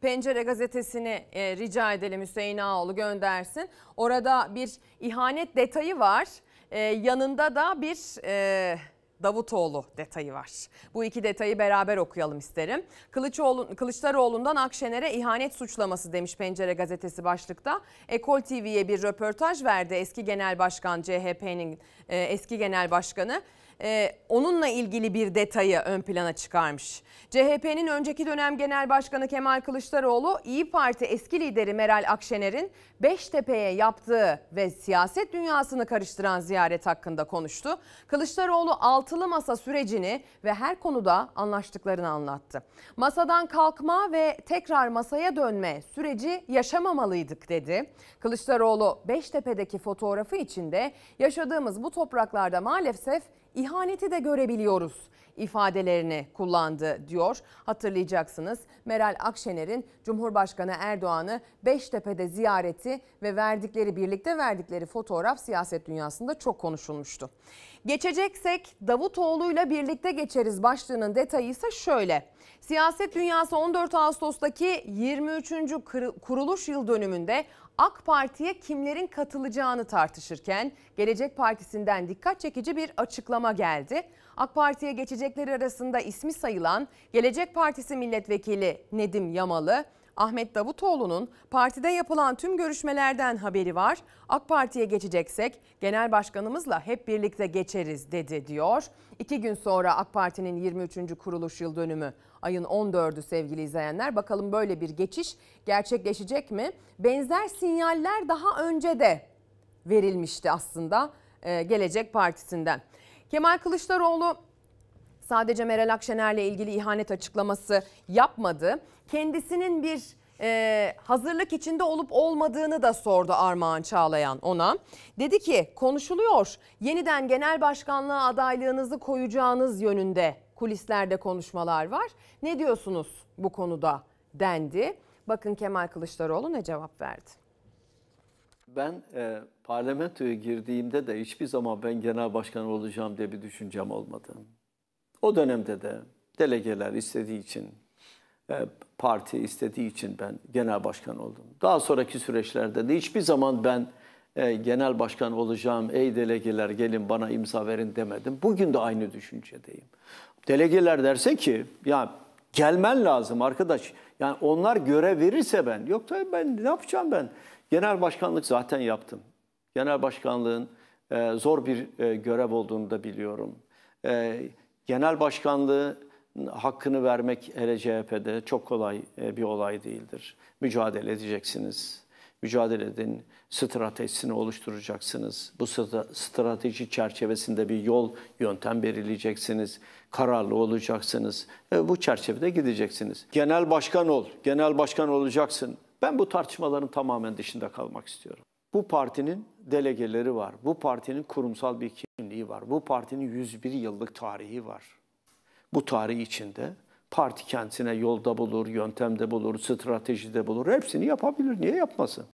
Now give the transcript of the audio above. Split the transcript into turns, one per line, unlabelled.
Pencere gazetesini e, rica edelim Hüseyin Ağoğlu göndersin. Orada bir ihanet detayı var. E, yanında da bir... E, Davutoğlu detayı var. Bu iki detayı beraber okuyalım isterim. Kılıçoğlu, Kılıçdaroğlu'ndan Akşener'e ihanet suçlaması demiş Pencere gazetesi başlıkta. Ekol TV'ye bir röportaj verdi eski genel başkan CHP'nin e, eski genel başkanı e, onunla ilgili bir detayı ön plana çıkarmış. CHP'nin önceki dönem Genel Başkanı Kemal Kılıçdaroğlu, İyi Parti eski lideri Meral Akşener'in Beştepe'ye yaptığı ve siyaset dünyasını karıştıran ziyaret hakkında konuştu. Kılıçdaroğlu altılı masa sürecini ve her konuda anlaştıklarını anlattı. Masadan kalkma ve tekrar masaya dönme süreci yaşamamalıydık dedi. Kılıçdaroğlu Beştepe'deki fotoğrafı içinde yaşadığımız bu topraklarda maalesef ihaneti de görebiliyoruz ifadelerini kullandı diyor. Hatırlayacaksınız Meral Akşener'in Cumhurbaşkanı Erdoğan'ı Beştepe'de ziyareti ve verdikleri birlikte verdikleri fotoğraf siyaset dünyasında çok konuşulmuştu. Geçeceksek Davutoğlu'yla birlikte geçeriz başlığının detayı ise şöyle. Siyaset dünyası 14 Ağustos'taki 23. kuruluş yıl dönümünde AK Parti'ye kimlerin katılacağını tartışırken Gelecek Partisi'nden dikkat çekici bir açıklama geldi. AK Parti'ye geçecekleri arasında ismi sayılan Gelecek Partisi milletvekili Nedim Yamalı Ahmet Davutoğlu'nun partide yapılan tüm görüşmelerden haberi var. AK Parti'ye geçeceksek genel başkanımızla hep birlikte geçeriz dedi diyor. İki gün sonra AK Parti'nin 23. kuruluş yıl dönümü ayın 14'ü sevgili izleyenler. Bakalım böyle bir geçiş gerçekleşecek mi? Benzer sinyaller daha önce de verilmişti aslında e, Gelecek Partisi'nden. Kemal Kılıçdaroğlu sadece Meral Akşener'le ilgili ihanet açıklaması yapmadı. Kendisinin bir e, hazırlık içinde olup olmadığını da sordu Armağan Çağlayan ona. Dedi ki konuşuluyor yeniden genel başkanlığa adaylığınızı koyacağınız yönünde kulislerde konuşmalar var. Ne diyorsunuz bu konuda dendi. Bakın Kemal Kılıçdaroğlu ne cevap verdi.
Ben e, parlamentoya girdiğimde de hiçbir zaman ben genel başkan olacağım diye bir düşüncem olmadı. O dönemde de delegeler istediği için, e, parti istediği için ben genel başkan oldum. Daha sonraki süreçlerde de hiçbir zaman ben e, genel başkan olacağım, ey delegeler gelin bana imza verin demedim. Bugün de aynı düşüncedeyim. Delegeler derse ki ya gelmen lazım arkadaş. Yani onlar görev verirse ben, yok tabii ben ne yapacağım ben? Genel başkanlık zaten yaptım. Genel başkanlığın e, zor bir görev olduğunu da biliyorum genel başkanlığı hakkını vermek hele CHP'de çok kolay e, bir olay değildir. Mücadele edeceksiniz. Mücadele edin, stratejisini oluşturacaksınız. Bu strateji çerçevesinde bir yol, yöntem belirleyeceksiniz. Kararlı olacaksınız. E, bu çerçevede gideceksiniz. Genel başkan ol, genel başkan olacaksın. Ben bu tartışmaların tamamen dışında kalmak istiyorum. Bu partinin delegeleri var. Bu partinin kurumsal bir kimliği var. Bu partinin 101 yıllık tarihi var. Bu tarih içinde parti kendisine yolda bulur, yöntemde bulur, stratejide bulur. Hepsini yapabilir. Niye yapmasın?